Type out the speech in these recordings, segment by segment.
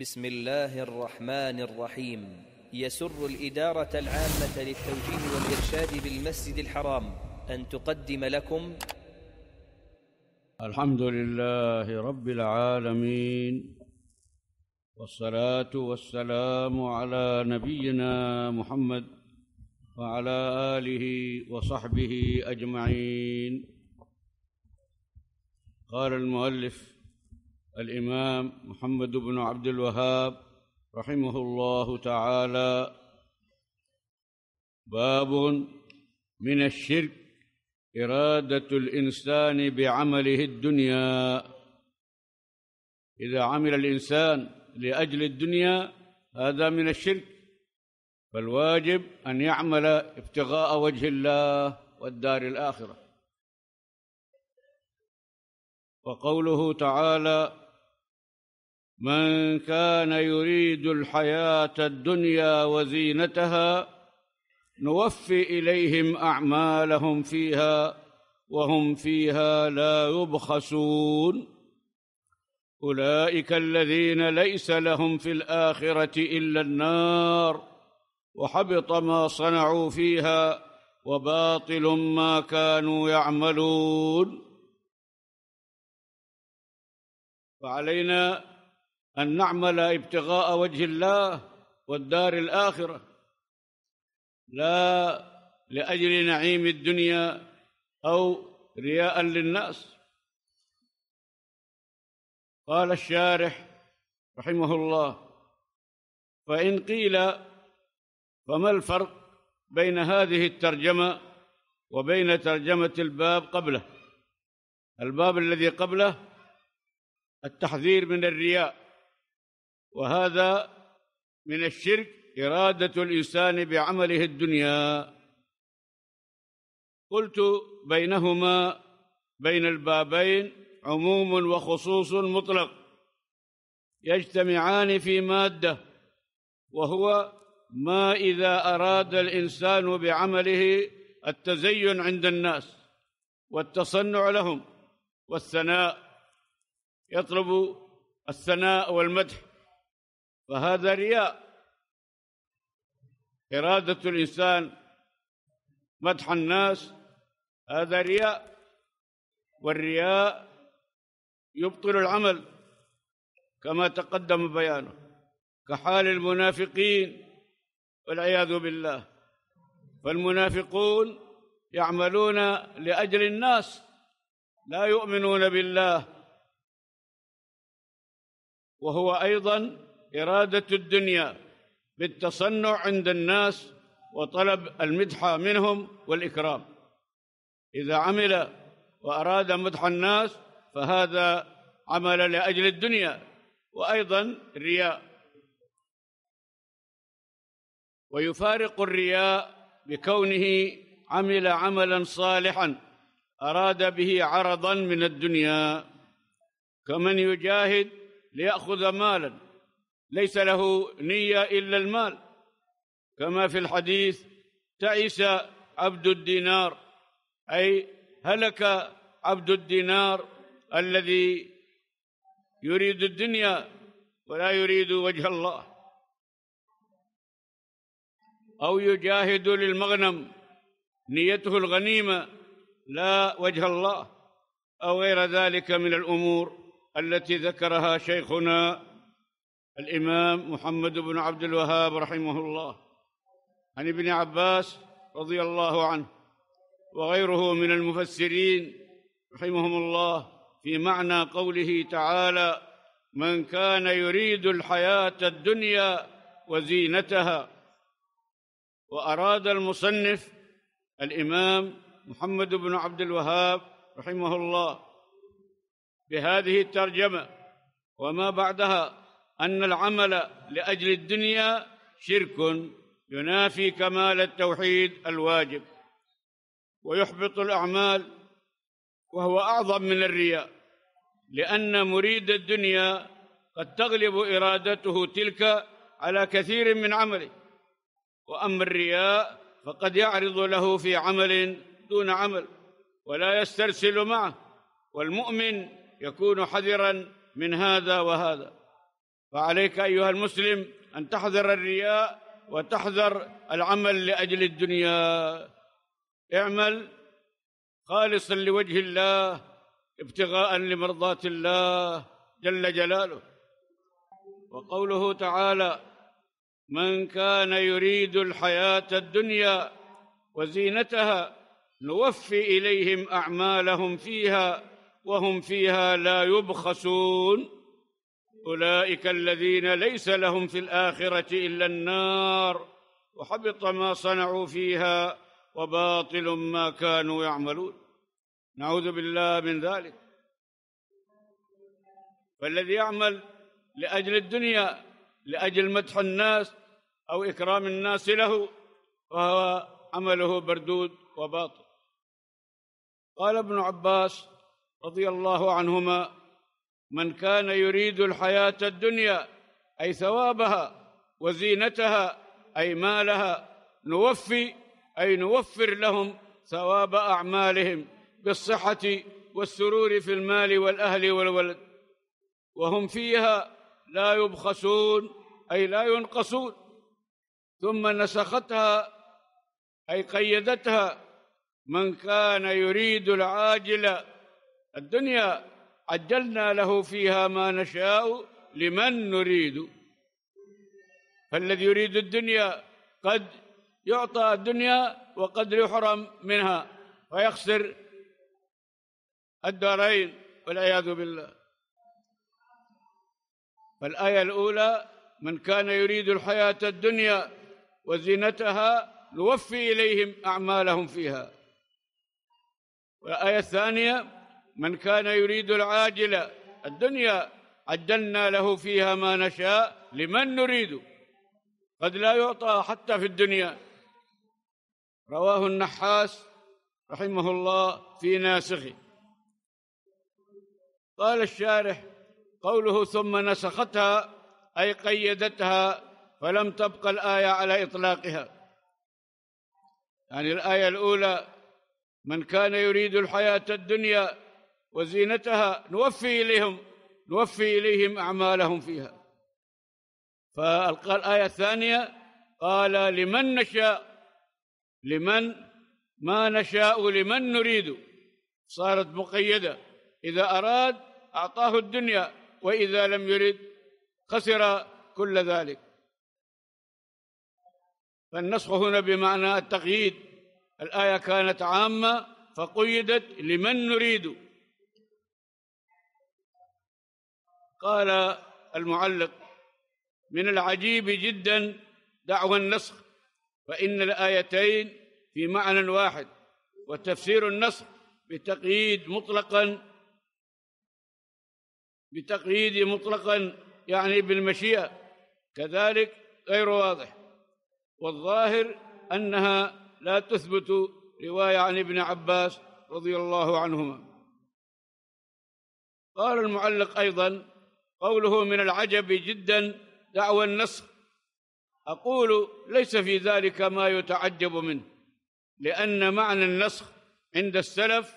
بسم الله الرحمن الرحيم يسر الإدارة العامة للتوجيه والإرشاد بالمسجد الحرام أن تقدم لكم الحمد لله رب العالمين والصلاة والسلام على نبينا محمد وعلى آله وصحبه أجمعين قال المؤلف الإمام محمد بن عبد الوهاب رحمه الله تعالى باب من الشرك إرادة الإنسان بعمله الدنيا إذا عمل الإنسان لأجل الدنيا هذا من الشرك فالواجب أن يعمل ابتغاء وجه الله والدار الآخرة وقوله تعالى من كان يريد الحياه الدنيا وزينتها نوفي اليهم اعمالهم فيها وهم فيها لا يبخسون اولئك الذين ليس لهم في الاخره الا النار وحبط ما صنعوا فيها وباطل ما كانوا يعملون فعلينا أن نعمل ابتغاء وجه الله والدار الآخرة لا لأجل نعيم الدنيا أو رياء للناس قال الشارح رحمه الله فإن قيل فما الفرق بين هذه الترجمة وبين ترجمة الباب قبله الباب الذي قبله التحذير من الرياء وهذا من الشرك إرادة الإنسان بعمله الدنيا قلت بينهما بين البابين عموم وخصوص مطلق يجتمعان في مادة وهو ما إذا أراد الإنسان بعمله التزين عند الناس والتصنع لهم والثناء يطلب الثناء والمدح فهذا رياء إرادة الإنسان مدح الناس هذا رياء والرياء يبطل العمل كما تقدم بيانه كحال المنافقين والعياذ بالله فالمنافقون يعملون لأجل الناس لا يؤمنون بالله وهو أيضاً إرادة الدنيا بالتصنع عند الناس وطلب المدح منهم والإكرام إذا عمل وأراد مدح الناس فهذا عمل لأجل الدنيا وأيضا رياء ويفارق الرياء بكونه عمل عملا صالحا أراد به عرضا من الدنيا كمن يجاهد ليأخذ مالا ليس له نية إلا المال كما في الحديث تعس عبد الدينار أي هلك عبد الدينار الذي يريد الدنيا ولا يريد وجه الله أو يجاهد للمغنم نيته الغنيمة لا وجه الله أو غير ذلك من الأمور التي ذكرها شيخنا الإمام محمد بن عبد الوهاب رحمه الله عن ابن عباس رضي الله عنه وغيره من المفسرين رحمهم الله في معنى قوله تعالى من كان يريد الحياة الدنيا وزينتها وأراد المصنف الإمام محمد بن عبد الوهاب رحمه الله بهذه الترجمة وما بعدها أن العمل لأجل الدنيا شرك ينافي كمال التوحيد الواجب ويحبط الأعمال وهو أعظم من الرياء لأن مريد الدنيا قد تغلب إرادته تلك على كثير من عمله وأما الرياء فقد يعرض له في عمل دون عمل ولا يسترسل معه والمؤمن يكون حذرا من هذا وهذا فعليك أيها المسلم أن تحذر الرياء وتحذر العمل لأجل الدنيا اعمل خالصا لوجه الله ابتغاء لمرضاة الله جل جلاله وقوله تعالى من كان يريد الحياة الدنيا وزينتها نوفي إليهم أعمالهم فيها وهم فيها لا يبخسون اولئك الذين ليس لهم في الاخره الا النار وحبط ما صنعوا فيها وباطل ما كانوا يعملون نعوذ بالله من ذلك فالذي يعمل لاجل الدنيا لاجل مدح الناس او اكرام الناس له فهو عمله بردود وباطل قال ابن عباس رضي الله عنهما من كان يريد الحياة الدنيا أي ثوابها وزينتها أي مالها نوفي أي نوفر لهم ثواب أعمالهم بالصحة والسرور في المال والأهل والولد وهم فيها لا يبخسون أي لا ينقصون ثم نسختها أي قيدتها من كان يريد العاجل الدنيا عجلنا له فيها ما نشاء لمن نريد فالذي يريد الدنيا قد يعطى الدنيا وقد يحرم منها ويخسر الدارين والعياذ بالله فالآية الأولى من كان يريد الحياة الدنيا وزينتها نوفي إليهم أعمالهم فيها والآية الثانية من كان يريد العاجلة الدنيا عجلنا له فيها ما نشاء لمن نريد قد لا يعطى حتى في الدنيا رواه النحاس رحمه الله في ناسخه قال الشارح قوله ثم نسختها أي قيدتها فلم تبقى الآية على إطلاقها يعني الآية الأولى من كان يريد الحياة الدنيا وزينتها نوفي إليهم نوفي إليهم أعمالهم فيها فالقال آية الثانية قال لمن نشاء لمن ما نشاء لمن نريد صارت مقيدة إذا أراد أعطاه الدنيا وإذا لم يرد خسر كل ذلك فالنسخ هنا بمعنى التقييد الآية كانت عامة فقيدت لمن نريد قال المعلق من العجيب جدا دعوى النسخ فإن الآيتين في معنى واحد وتفسير النسخ بتقييد مطلقا بتقييد مطلقا يعني بالمشيئة كذلك غير واضح والظاهر أنها لا تثبت رواية عن ابن عباس رضي الله عنهما قال المعلق أيضا قوله من العجب جدا دعوى النسخ أقول ليس في ذلك ما يتعجب منه لأن معنى النسخ عند السلف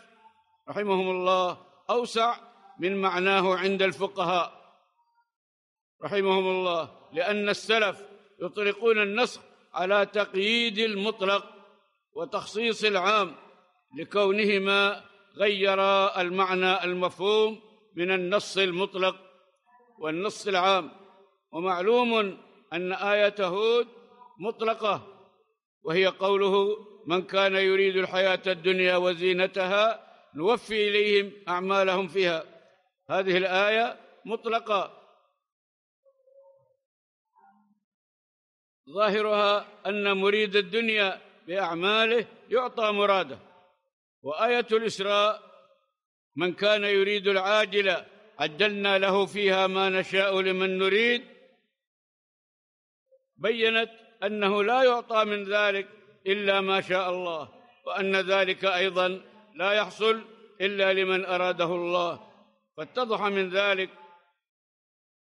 رحمهم الله أوسع من معناه عند الفقهاء رحمهم الله لأن السلف يطلقون النسخ على تقييد المطلق وتخصيص العام لكونهما غيرا المعنى المفهوم من النص المطلق والنص العام ومعلوم أن آية هود مطلقة وهي قوله من كان يريد الحياة الدنيا وزينتها نوفي إليهم أعمالهم فيها هذه الآية مطلقة ظاهرها أن مريد الدنيا بأعماله يعطى مراده وآية الإسراء من كان يريد العاجلة عدلنا له فيها ما نشاء لمن نريد بينت أنه لا يعطى من ذلك إلا ما شاء الله وأن ذلك أيضا لا يحصل إلا لمن أراده الله فاتضح من ذلك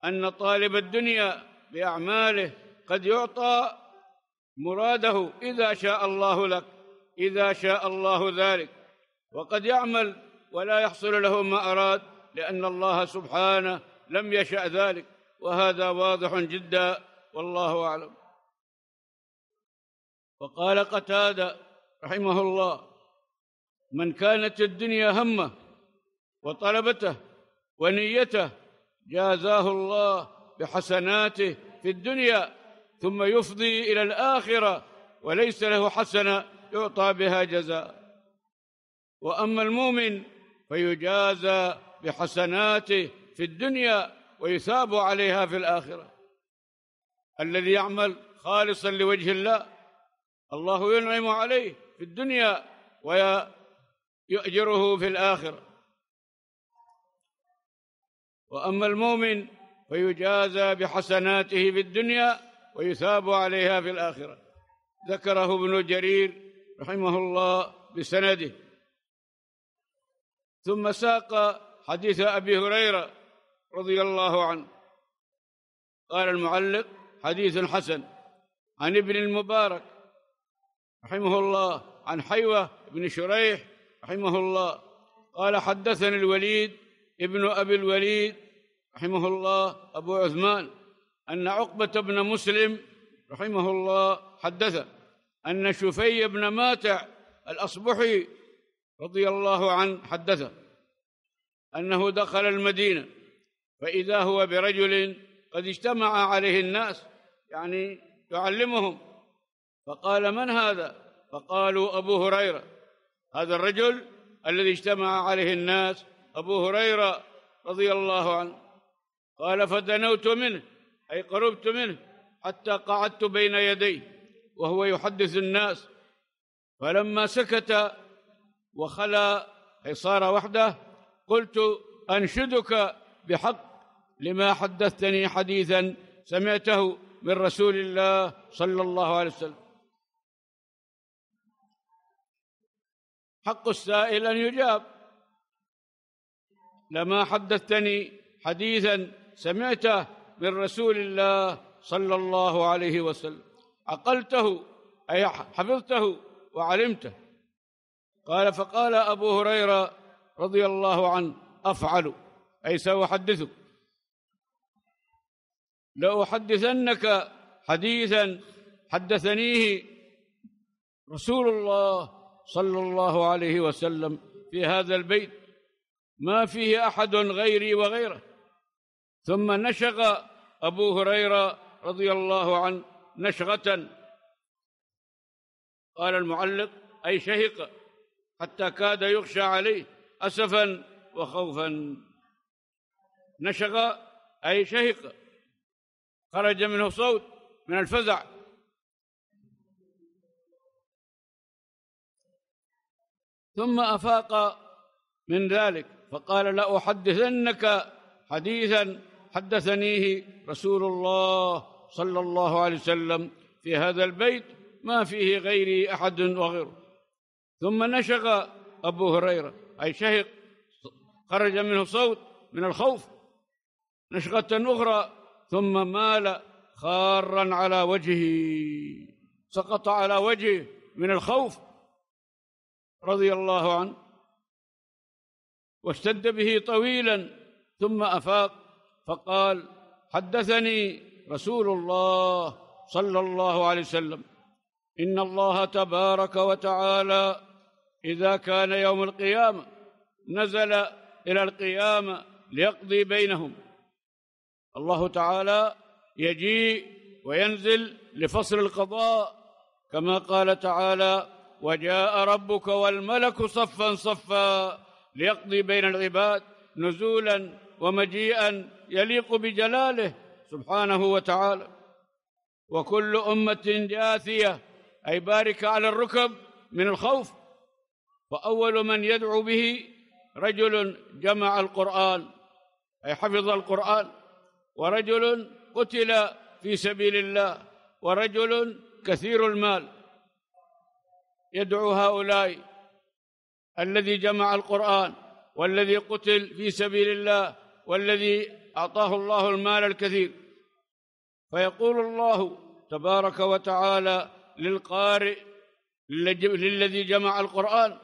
أن طالب الدنيا بأعماله قد يعطى مراده إذا شاء الله لك إذا شاء الله ذلك وقد يعمل ولا يحصل له ما أراد لأن الله سبحانه لم يشأ ذلك وهذا واضح جدا والله أعلم وقال قتادة رحمه الله من كانت الدنيا همه وطلبته ونيته جازاه الله بحسناته في الدنيا ثم يفضي إلى الآخرة وليس له حسنة يعطى بها جزاء وأما المؤمن فيجازى بحسناته في الدنيا ويثاب عليها في الآخرة الذي يعمل خالصا لوجه الله الله ينعم عليه في الدنيا ويؤجره في الآخرة وأما المؤمن فيجازى بحسناته في الدنيا ويثاب عليها في الآخرة ذكره ابن جرير رحمه الله بسنده ثم ساق حديث أبي هريرة رضي الله عنه قال المعلق حديث حسن عن ابن المبارك رحمه الله عن حيوة بن شريح رحمه الله قال حدثني الوليد ابن أبي الوليد رحمه الله أبو عثمان أن عقبة بن مسلم رحمه الله حدث أن شفي بن ماتع الأصبحي رضي الله عنه حدثه أنه دخل المدينة فإذا هو برجل قد اجتمع عليه الناس يعني يعلمهم فقال من هذا فقالوا أبو هريرة هذا الرجل الذي اجتمع عليه الناس أبو هريرة رضي الله عنه قال فدنوت منه أي قربت منه حتى قعدت بين يديه وهو يحدث الناس فلما سكت وخلا أي صار وحده قلت أنشدك بحق لما حدثتني حديثا سمعته من رسول الله صلى الله عليه وسلم حق السائل أن يجاب لما حدثتني حديثا سمعته من رسول الله صلى الله عليه وسلم عقلته أي حفظته وعلمته قال فقال أبو هريرة رضي الله عنه أفعل أي سأحدثك لأحدثنك حديثا حدثنيه رسول الله صلى الله عليه وسلم في هذا البيت ما فيه أحد غيري وغيره ثم نشغ أبو هريرة رضي الله عنه نشغة قال المعلق أي شهق حتى كاد يغشى عليه أسفا وخوفا نشغ أي شهق خرج منه صوت من الفزع ثم أفاق من ذلك فقال لأحدثنك حديثا حدثنيه رسول الله صلى الله عليه وسلم في هذا البيت ما فيه غيري أحد وغيره ثم نشغ أبو هريرة أي شهق خرج منه صوت من الخوف نشغة أخرى ثم مال خارا على وجهه سقط على وجهه من الخوف رضي الله عنه واشتد به طويلا ثم أفاق فقال حدثني رسول الله صلى الله عليه وسلم إن الله تبارك وتعالى إذا كان يوم القيامة نزل إلى القيامة ليقضي بينهم الله تعالى يجيء وينزل لفصل القضاء كما قال تعالى وجاء ربك والملك صفا صفا ليقضي بين العباد نزولا ومجيئا يليق بجلاله سبحانه وتعالى وكل أمة جاثية أي بارك على الركب من الخوف فأول من يدعو به رجل جمع القرآن أي حفظ القرآن ورجل قتل في سبيل الله ورجل كثير المال يدعو هؤلاء الذي جمع القرآن والذي قتل في سبيل الله والذي أعطاه الله المال الكثير فيقول الله تبارك وتعالى للقارئ للذي جمع القرآن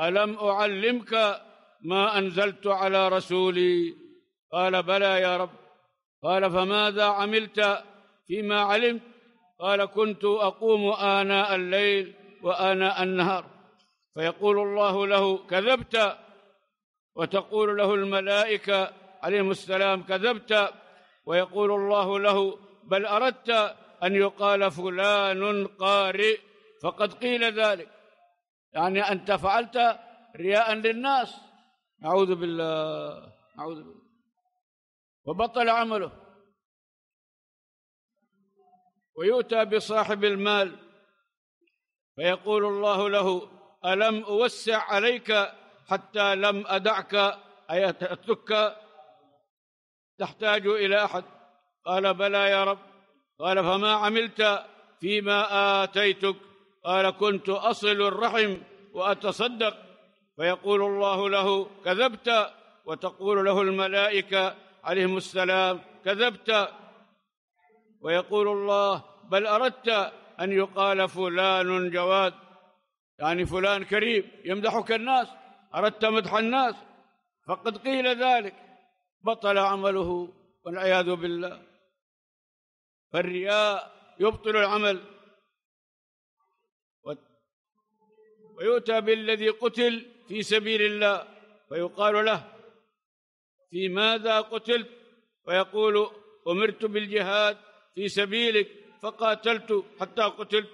ألم أعلمك ما أنزلت على رسولي قال بلى يا رب قال فماذا عملت فيما علمت قال كنت أقوم آناء الليل وآناء النهار فيقول الله له كذبت وتقول له الملائكة عليهم السلام كذبت ويقول الله له بل أردت أن يقال فلان قارئ فقد قيل ذلك يعني أنت فعلت رياء للناس أعوذ بالله أعوذ بالله وبطل عمله ويؤتى بصاحب المال فيقول الله له ألم أوسع عليك حتى لم أدعك أي أتركك تحتاج إلى أحد قال بلى يا رب قال فما عملت فيما آتيتك قال كنت أصل الرحم وأتصدق فيقول الله له كذبت وتقول له الملائكة عليهم السلام كذبت ويقول الله بل أردت أن يقال فلان جواد يعني فلان كريم يمدحك الناس أردت مدح الناس فقد قيل ذلك بطل عمله والعياذ بالله فالرياء يبطل العمل ويؤتى بالذي قتل في سبيل الله فيقال له في ماذا قتلت ويقول أمرت بالجهاد في سبيلك فقاتلت حتى قتلت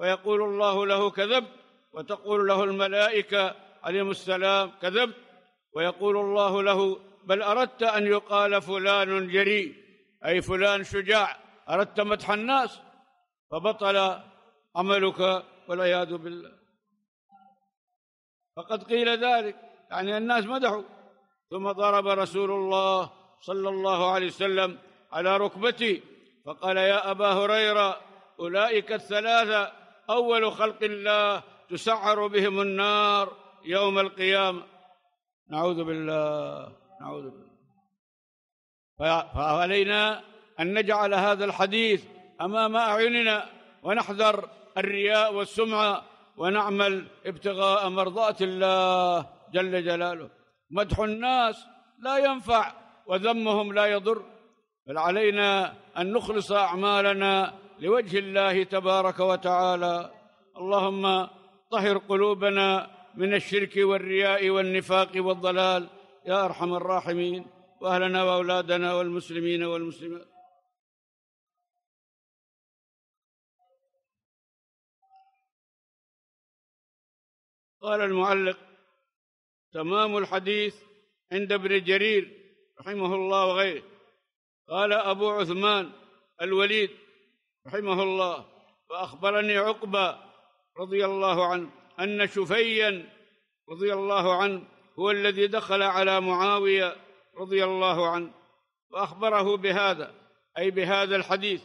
فيقول الله له كذبت وتقول له الملائكة عليهم السلام كذبت ويقول الله له بل أردت أن يقال فلان جريء أي فلان شجاع أردت مدح الناس فبطل عملك والعياذ بالله فقد قيل ذلك يعني الناس مدحوا ثم ضرب رسول الله صلى الله عليه وسلم على ركبتي فقال يا أبا هريرة أولئك الثلاثة أول خلق الله تسعر بهم النار يوم القيامة نعوذ بالله نعوذ بالله فعلينا أن نجعل هذا الحديث أمام أعيننا ونحذر الرياء والسمعة ونعمل ابتغاء مرضات الله جل جلاله مدح الناس لا ينفع وذمهم لا يضر بل علينا أن نخلص أعمالنا لوجه الله تبارك وتعالى اللهم طهر قلوبنا من الشرك والرياء والنفاق والضلال يا أرحم الراحمين وأهلنا وأولادنا والمسلمين والمسلمات قال المعلق تمام الحديث عند ابن جرير رحمه الله وغيره قال أبو عثمان الوليد رحمه الله فأخبرني عقبة رضي الله عنه أن شفيا رضي الله عنه هو الذي دخل على معاوية رضي الله عنه فأخبره بهذا أي بهذا الحديث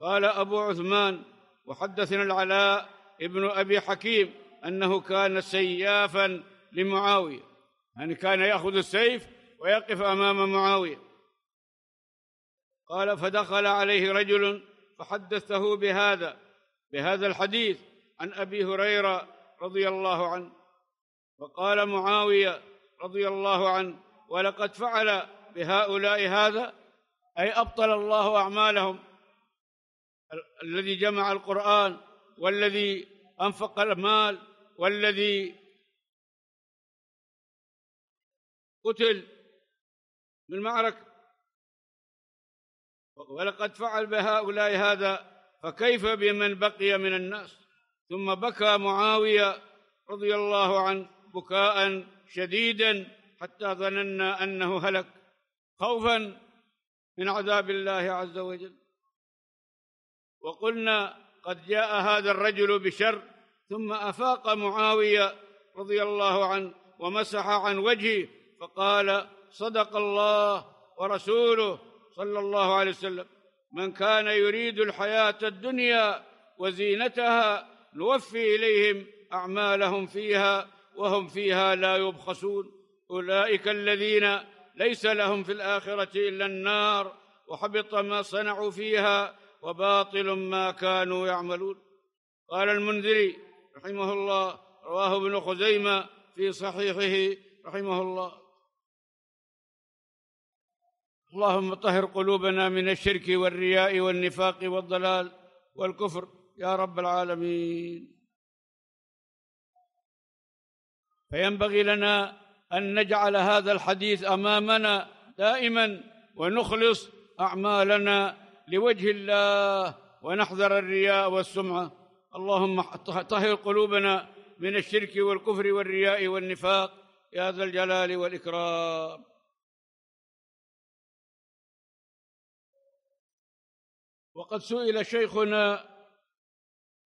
قال أبو عثمان وحدثنا العلاء ابن أبي حكيم أنه كان سيافا لمعاوية يعني كان يأخذ السيف ويقف أمام معاوية قال فدخل عليه رجل فحدثه بهذا بهذا الحديث عن أبي هريرة رضي الله عنه فقال معاوية رضي الله عنه ولقد فعل بهؤلاء هذا أي أبطل الله أعمالهم الذي جمع القرآن والذي أنفق المال والذي قتل بالمعركة ولقد فعل بهؤلاء هذا فكيف بمن بقي من الناس ثم بكى معاوية رضي الله عنه بكاء شديدا حتى ظننا أنه هلك خوفا من عذاب الله عز وجل وقلنا قد جاء هذا الرجل بشر ثم افاق معاويه رضي الله عنه ومسح عن وجهه فقال صدق الله ورسوله صلى الله عليه وسلم من كان يريد الحياه الدنيا وزينتها نوفي اليهم اعمالهم فيها وهم فيها لا يبخسون اولئك الذين ليس لهم في الاخره الا النار وحبط ما صنعوا فيها وباطل ما كانوا يعملون قال المنذري رحمه الله رواه ابن خزيمة في صحيحه رحمه الله اللهم طهر قلوبنا من الشرك والرياء والنفاق والضلال والكفر يا رب العالمين فينبغي لنا أن نجعل هذا الحديث أمامنا دائما ونخلص أعمالنا لوجه الله ونحذر الرياء والسمعة اللهم طهر قلوبنا من الشرك والكفر والرياء والنفاق يا ذا الجلال والإكرام وقد سئل شيخنا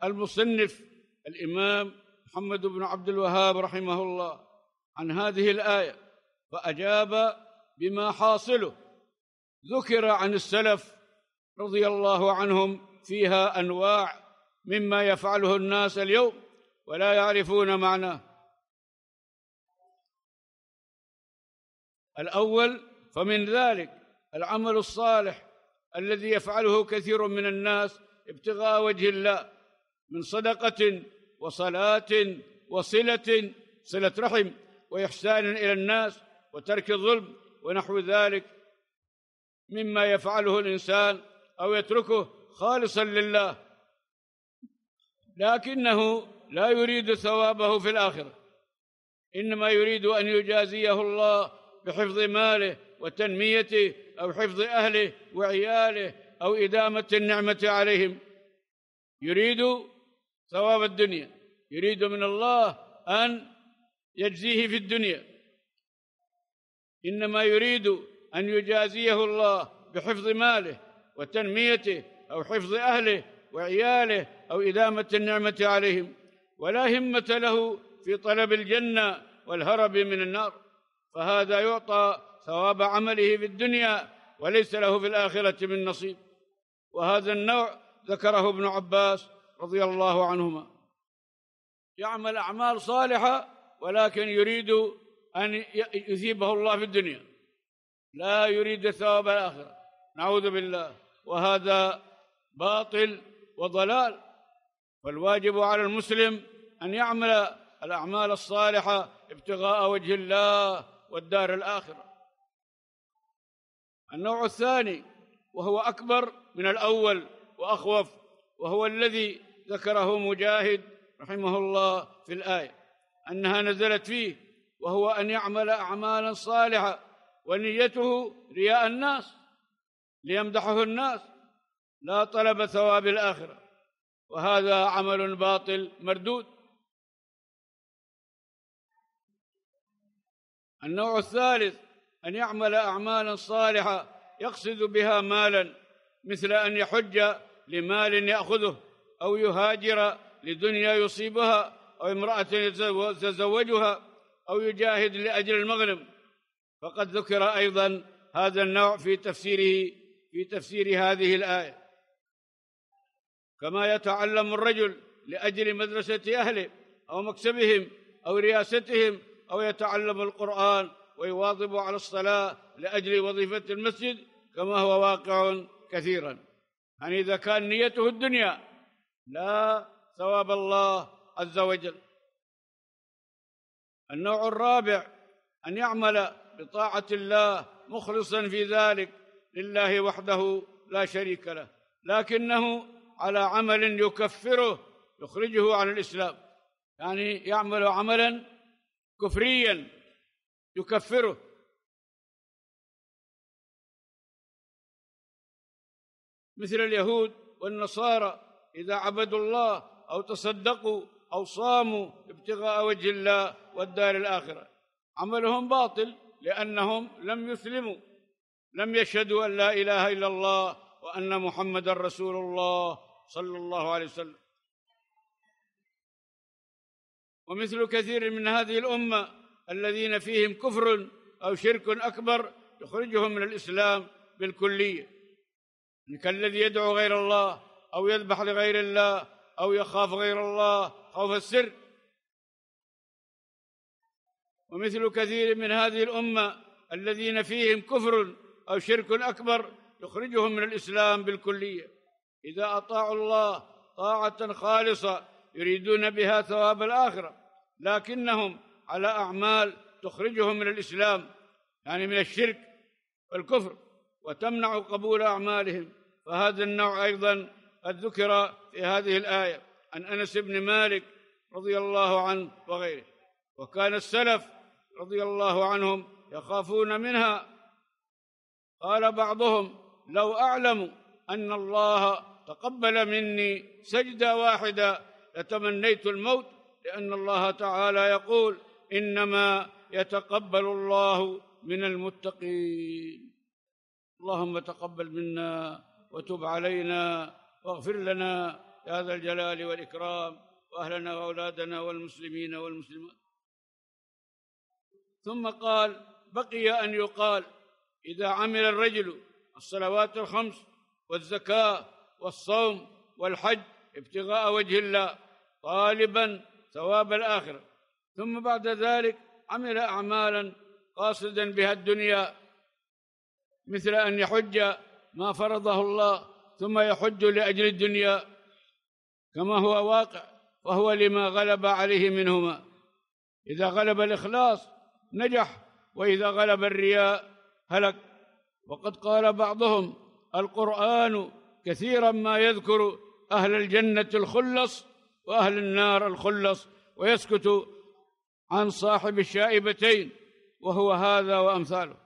المصنف الإمام محمد بن عبد الوهاب رحمه الله عن هذه الآية فأجاب بما حاصله ذكر عن السلف رضي الله عنهم فيها أنواع مما يفعله الناس اليوم ولا يعرفون معناه الاول فمن ذلك العمل الصالح الذي يفعله كثير من الناس ابتغاء وجه الله من صدقه وصلاه وصله صله رحم واحسان الى الناس وترك الظلم ونحو ذلك مما يفعله الانسان او يتركه خالصا لله لكنه لا يريد ثوابه في الآخرة إنما يريد أن يجازيه الله بحفظ ماله وتنميته أو حفظ أهله وعياله أو إدامة النعمة عليهم يريد ثواب الدنيا يريد من الله أن يجزيه في الدنيا إنما يريد أن يجازيه الله بحفظ ماله وتنميته أو حفظ أهله وعياله أو إدامة النعمة عليهم ولا همة له في طلب الجنة والهرب من النار فهذا يعطى ثواب عمله في الدنيا وليس له في الآخرة من نصيب وهذا النوع ذكره ابن عباس رضي الله عنهما يعمل أعمال صالحة ولكن يريد أن يثيبه الله في الدنيا لا يريد ثواب الآخرة نعوذ بالله وهذا باطل وضلال فالواجب على المسلم أن يعمل الأعمال الصالحة ابتغاء وجه الله والدار الآخرة النوع الثاني وهو أكبر من الأول وأخوف وهو الذي ذكره مجاهد رحمه الله في الآية أنها نزلت فيه وهو أن يعمل أعمالا صالحة ونيته رياء الناس ليمدحه الناس لا طلب ثواب الآخرة وهذا عمل باطل مردود النوع الثالث أن يعمل أعمالا صالحة يقصد بها مالا مثل أن يحج لمال يأخذه أو يهاجر لدنيا يصيبها أو امرأة يتزوجها أو يجاهد لأجل المغنم فقد ذكر أيضا هذا النوع في تفسيره في تفسير هذه الآية كما يتعلم الرجل لاجل مدرسه اهله او مكسبهم او رياستهم او يتعلم القران ويواظب على الصلاه لاجل وظيفه المسجد كما هو واقع كثيرا يعني اذا كان نيته الدنيا لا ثواب الله عز وجل النوع الرابع ان يعمل بطاعه الله مخلصا في ذلك لله وحده لا شريك له لكنه على عمل يكفره يخرجه عن الإسلام يعني يعمل عملا كفريا يكفره مثل اليهود والنصارى إذا عبدوا الله أو تصدقوا أو صاموا ابتغاء وجه الله والدار الآخرة عملهم باطل لأنهم لم يسلموا لم يشهدوا أن لا إله إلا الله وأن محمدا رسول الله صلى الله عليه وسلم ومثل كثير من هذه الامه الذين فيهم كفر او شرك اكبر يخرجهم من الاسلام بالكليه كالذي يدعو غير الله او يذبح لغير الله او يخاف غير الله خوف السر ومثل كثير من هذه الامه الذين فيهم كفر او شرك اكبر يخرجهم من الاسلام بالكليه إذا أطاعوا الله طاعة خالصة يريدون بها ثواب الآخرة لكنهم على أعمال تخرجهم من الإسلام يعني من الشرك والكفر وتمنع قبول أعمالهم فهذا النوع أيضا قد ذكر في هذه الآية عن أنس بن مالك رضي الله عنه وغيره وكان السلف رضي الله عنهم يخافون منها قال بعضهم لو أعلم أن الله تقبل مني سجدة واحدة لتمنيت الموت لأن الله تعالى يقول إنما يتقبل الله من المتقين اللهم تقبل منا وتب علينا واغفر لنا يا ذا الجلال والإكرام وأهلنا وأولادنا والمسلمين والمسلمات ثم قال بقي أن يقال إذا عمل الرجل الصلوات الخمس والزكاة والصوم والحج ابتغاء وجه الله طالبا ثواب الآخرة ثم بعد ذلك عمل أعمالا قاصدا بها الدنيا مثل أن يحج ما فرضه الله ثم يحج لأجل الدنيا كما هو واقع وهو لما غلب عليه منهما إذا غلب الإخلاص نجح وإذا غلب الرياء هلك وقد قال بعضهم القرآن كثيرا ما يذكر أهل الجنة الخلص وأهل النار الخلص ويسكت عن صاحب الشائبتين وهو هذا وأمثاله